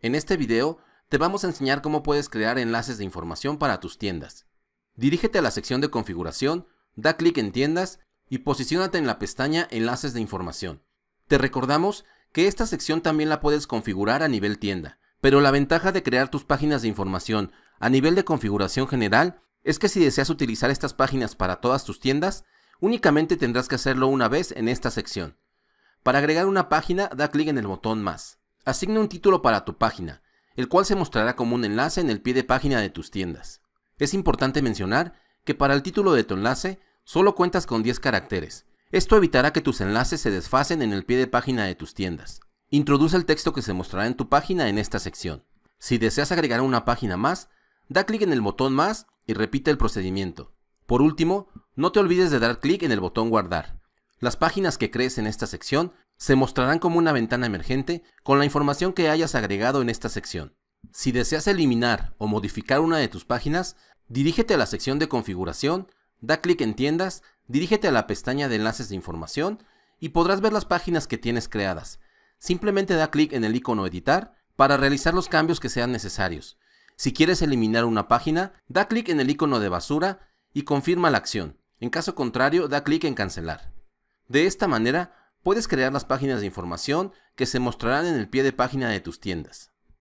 En este video te vamos a enseñar cómo puedes crear enlaces de información para tus tiendas. Dirígete a la sección de configuración, da clic en tiendas y posicionate en la pestaña enlaces de información. Te recordamos que esta sección también la puedes configurar a nivel tienda, pero la ventaja de crear tus páginas de información a nivel de configuración general es que si deseas utilizar estas páginas para todas tus tiendas, únicamente tendrás que hacerlo una vez en esta sección. Para agregar una página, da clic en el botón más. Asigna un título para tu página, el cual se mostrará como un enlace en el pie de página de tus tiendas. Es importante mencionar que para el título de tu enlace solo cuentas con 10 caracteres. Esto evitará que tus enlaces se desfasen en el pie de página de tus tiendas. Introduce el texto que se mostrará en tu página en esta sección. Si deseas agregar una página más, da clic en el botón más y repite el procedimiento. Por último, no te olvides de dar clic en el botón guardar. Las páginas que crees en esta sección se mostrarán como una ventana emergente con la información que hayas agregado en esta sección. Si deseas eliminar o modificar una de tus páginas, dirígete a la sección de configuración, da clic en tiendas, dirígete a la pestaña de enlaces de información y podrás ver las páginas que tienes creadas. Simplemente da clic en el icono editar para realizar los cambios que sean necesarios. Si quieres eliminar una página, da clic en el icono de basura y confirma la acción. En caso contrario, da clic en cancelar. De esta manera, puedes crear las páginas de información que se mostrarán en el pie de página de tus tiendas.